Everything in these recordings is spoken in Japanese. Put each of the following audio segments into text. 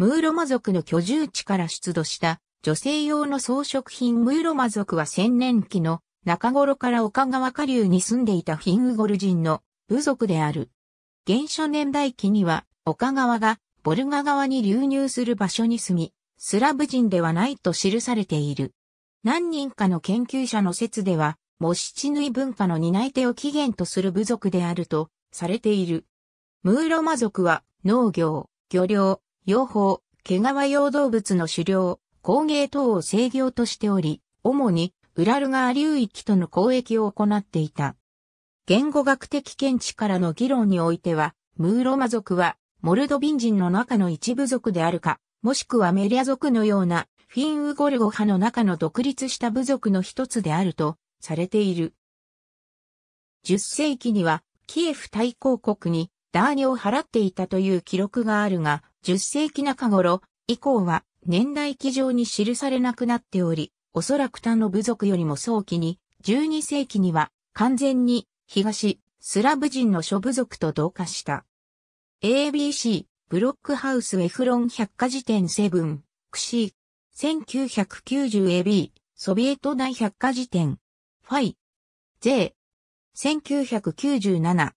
ムーロマ族の居住地から出土した女性用の装飾品ムーロマ族は千年期の中頃から岡川下流に住んでいたフィンウゴル人の部族である。原初年代期には岡川がボルガ川に流入する場所に住み、スラブ人ではないと記されている。何人かの研究者の説では、モシチヌイ文化の担い手を起源とする部族であるとされている。ムーロマ族は農業、漁業、養蜂、毛皮用動物の狩猟、工芸等を制御としており、主にウラルガー流域との交易を行っていた。言語学的見地からの議論においては、ムーロマ族はモルドビン人の中の一部族であるか、もしくはメリア族のようなフィンウゴルゴ派の中の独立した部族の一つであるとされている。10世紀にはキエフ大公国にダーニを払っていたという記録があるが、10世紀中頃以降は年代記上に記されなくなっており、おそらく他の部族よりも早期に、12世紀には完全に東スラブ人の諸部族と同化した。ABC ブロックハウスエフロン百科事典7クシー 1990AB ソビエト大百科事典ファイゼー、1997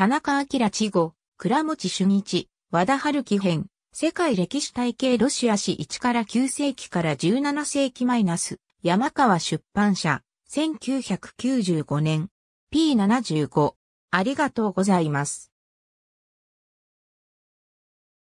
田中明千語、倉持主一、和田春樹編、世界歴史体系ロシア史1から9世紀から17世紀マイナス、山川出版社、1995年、P75。ありがとうございます。